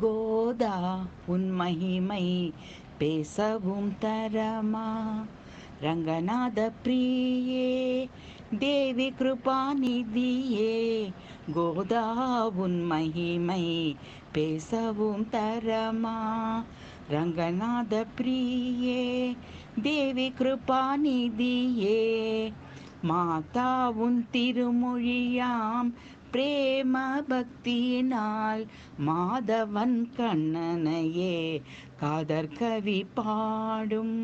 கோதா உன் மகிமை பேசவும் தரமா రంగనాథ ప్రియే దేవి కృపానిధియే గోదావున్ మహిమై పేసవుం తరమా రంగనాథ ప్రియే దేవి కృపానిధియే மாதாவும் திருமொழியாம் பிரேம பக்தியினால் மாதவன் கண்ணனையே காதற்கவி பாடும்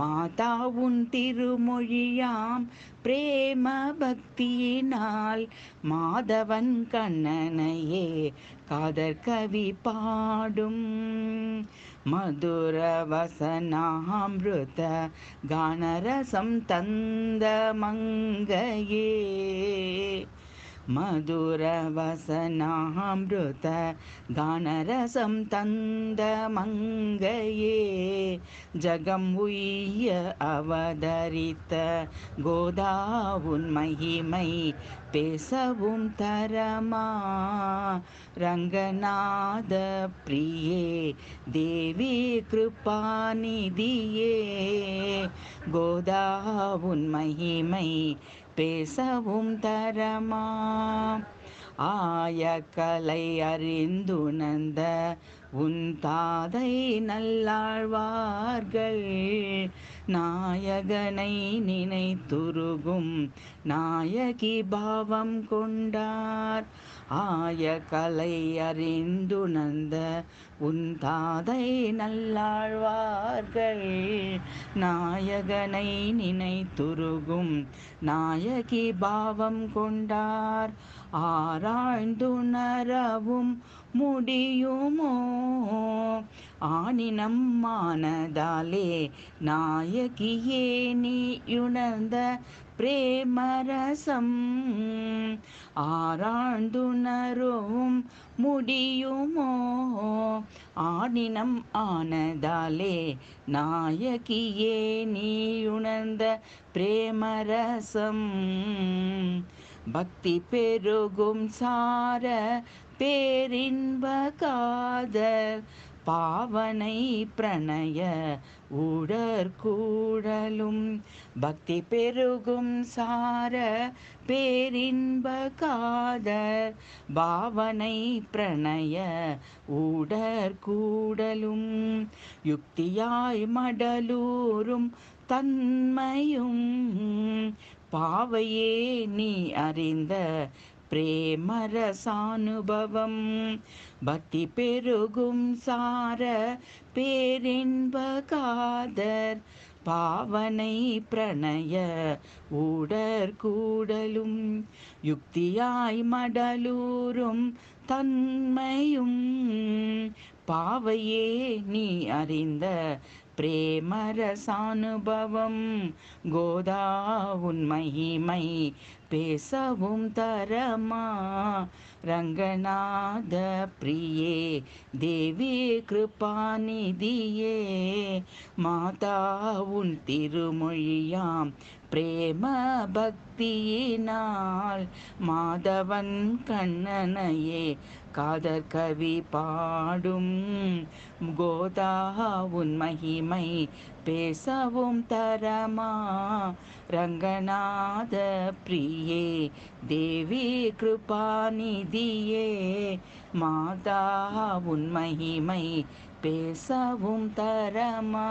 மாதாவும் திருமொழியாம் பிரேம பக்தியினால் மாதவன் கண்ணனையே காதற்கவி பாடும் मधुरवसनामृत गानरसं तन्दमङ्गये மதுரவசனாமிருத தானரசம் தந்த மங்கையே ஜகம் உய்ய அவதரித்த கோதாவுன் மகிமை பேசவும் தரமா ரங்கநாத பிரியே தேவி கிருபாநிதியே கோதாவுன் மகிமை பேசவும் தரமா ஆய கலை அறிந்துணந்த உன் தாதை நல்லாழ்வார்கள் நாயகனை நினைத்துருகும் நாயகி பாவம் கொண்டார் ஆய கலை அறிந்துணந்த உன் தாதை நல்லாழ்வார்கள் நாயகனை நினைத்துருகும் நாயகி பாவம் கொண்டார் ஆர ஆழ்ந்துணரவும் முடியுமோ மானதாலே நாயகியே நீயுணர்ந்த பிரேமரசம் ஆராழ்ந்துணரும் முடியுமோ ஆடினம் ஆனதாலே நாயகியே நீயுணர்ந்த பிரேமரசம் பக்தி பெருகும் சார பேரின்ப காதல் பாவனை பிரணய ஊடற்கூடலும் பக்தி பெருகும் சார பேரின்ப காதல் பாவனை பிரணய ஊடற்கூடலும் யுக்தியாய் மடலூரும் தன்மையும் பாவையே நீ அறிந்த பிரேமரசானுபவம் பக்தி பெருகும் சார பேரின்ப காதர் பாவனை பிரணய ஊடற்கூடலும் யுக்தியாய் மடலூரும் தன்மையும் பாவையே நீ அறிந்த ప్రేమరసానుభవం గోదా ఉన్మహిమై பேசவும் தரமா ரங்கநாத பிரியே தேவி கிருபாநிதியே மாதா உன் திருமொழியாம் பிரேம பக்தியினால் மாதவன் கண்ணனையே காதர் கவி பாடும் கோதா உன் மகிமை பேசவும் தரமா ரங்கநாத பிரியே தேவி கிருபாநிதியே மாதா உன் மகிமை பேசவும் தரமா